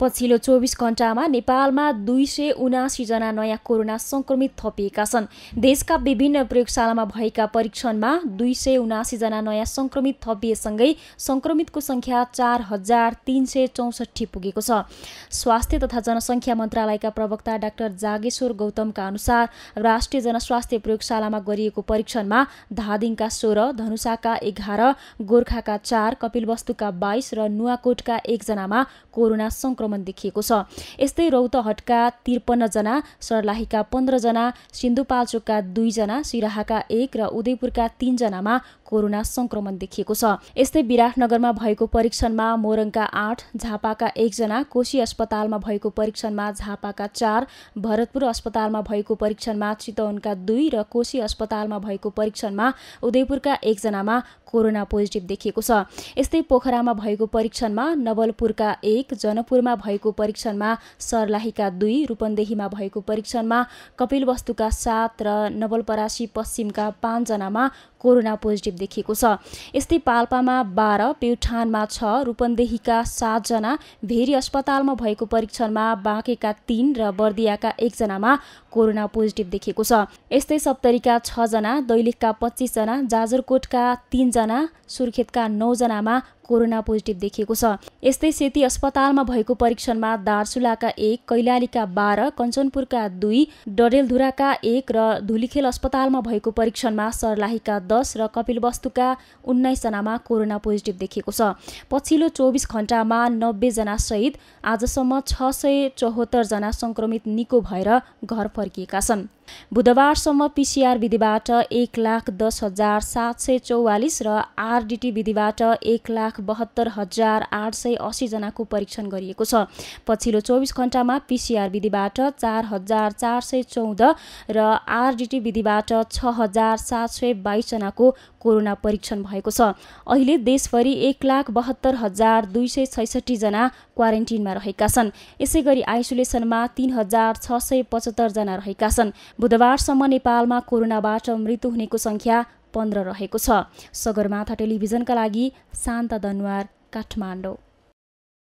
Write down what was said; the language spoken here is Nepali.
पछिल्लो चौबिस घण्टामा नेपालमा दुई सय उनासीजना नयाँ कोरोना सङ्क्रमित थपिएका छन् देशका विभिन्न प्रयोगशालामा भएका परीक्षणमा दुई सय उनासीजना नयाँ सङ्क्रमित थपिएसँगै सङ्क्रमितको सङ्ख्या चार हजार तिन सय चौसठी पुगेको छ स्वास्थ्य तथा जनसङ्ख्या मन्त्रालयका प्रवक्ता डाक्टर जागेश्वर गौतमका अनुसार राष्ट्रिय जनस्वास्थ्य प्रयोगशालामा गरिएको परीक्षणमा धादिङका सोह्र धनुषाका एघार गोर्खाका चार कपिलवस्तुका बाइस र नुवाकोटका एकजनामा कोरोना सङ्क्रमण आक्रमण देखिएको छ यस्तै रौतहटका त्रिपन्नजना सर्लाहीका पन्ध्रजना सिन्धुपाल्चोकका दुईजना सिराहाका एक र उदयपुरका तीनजनामा कोरोना संक्रमण देखिएको छ यस्तै विराटनगरमा भएको परीक्षणमा मोरङका आठ झापाका एकजना कोशी अस्पतालमा भएको परीक्षणमा झापाका चार भरतपुर अस्पतालमा भएको परीक्षणमा चितवनका दुई र कोशी अस्पतालमा भएको परीक्षणमा उदयपुरका एकजनामा कोरोना पोजिटिभ देखिएको छ यस्तै पोखरामा भएको परीक्षणमा नवलपुरका एक जनकपुरमा भएको परीक्षणमा सर्लाहीका दुई रूपन्देहीमा भएको परीक्षणमा कपिलवस्तुका सात र नवलपरासी पश्चिमका पाँचजनामा कोरोना पोजिटिभ देखिएको छ यस्तै पाल्पामा बाह्र प्युठानमा छ रूपन्देहीका सातजना भेरी अस्पतालमा भएको परीक्षणमा बाँकेका तीन र बर्दियाका एकजनामा कोरोना पोजिटिभ देखिएको छ यस्तै सप्तरीका छजना दैलेखका पच्चिसजना जाजरकोटका तिनजना सुर्खेतका नौजनामा कोरोना पोजिटिभ देखिएको छ यस्तै सेती अस्पतालमा भएको परीक्षणमा दार्चुलाका एक कैलालीका बाह्र कञ्चनपुरका दुई डडेलधुराका एक र धुलीखेल अस्पतालमा भएको परीक्षणमा सर्लाहीका दस र कपिलवस्तुका उन्नाइसजनामा कोरोना पोजिटिभ देखिएको छ पछिल्लो चौबिस घण्टामा नब्बेजनासहित आजसम्म छ सय चौहत्तरजना सङ्क्रमित निको भएर घर फर्किएका छन् बुधबारसम्म पिसिआर विधिबाट एक लाख दस हजार सात सय चौवालिस र आरडिटी विधिबाट एक लाख बहत्तर हजार आठ सय असीजनाको परीक्षण गरिएको छ पछिल्लो चौबिस घन्टामा पिसिआर विधिबाट चार हजार चार सय चौध र आरडिटी विधिबाट छ हजार सात सय बाइसजनाको कोरोना परीक्षण भएको छ अहिले देशभरि एक लाख बहत्तर हजार दुई सय छैसठीजना क्वारेन्टिनमा रहेका छन् यसै गरी आइसोलेसनमा तीन हजार छ सय पचहत्तरजना रहेका छन् बुधबारसम्म नेपालमा कोरोनाबाट मृत्यु हुनेको सङ्ख्या पन्ध्र रहेको छ सगरमाथा टेलिभिजनका लागि शान्ता दनवार काठमाडौँ